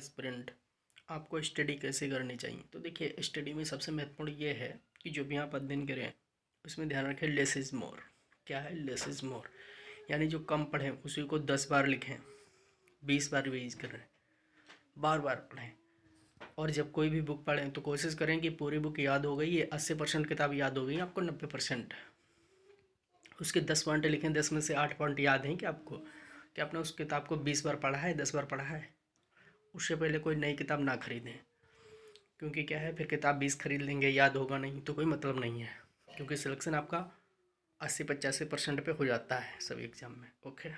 sprint आपको study कैसे करनी चाहिए तो देखिए स्टडी में सबसे महत्वपूर्ण ये है कि जो भी आप अध्ययन करें उसमें ध्यान रखें लेस इज़ मोर क्या है लेस इज़ मोर यानी जो कम पढ़ें उसी को दस बार लिखें बीस बार रिवीज करें बार बार पढ़ें और जब कोई भी बुक पढ़ें तो कोशिश करें कि पूरी बुक याद हो गई है अस्सी परसेंट किताब याद हो गई आपको नब्बे परसेंट उसके दस पॉइंट लिखें दस में से आठ पॉइंट याद हैं कि आपको कि आपने उस किताब को बीस बार पढ़ा है दस बार पढ़ा है उससे पहले कोई नई किताब ना ख़रीदें क्योंकि क्या है फिर किताब बीस खरीद लेंगे याद होगा नहीं तो कोई मतलब नहीं है क्योंकि सिलेक्शन आपका अस्सी पचासी परसेंट पर हो जाता है सभी एग्ज़ाम में ओके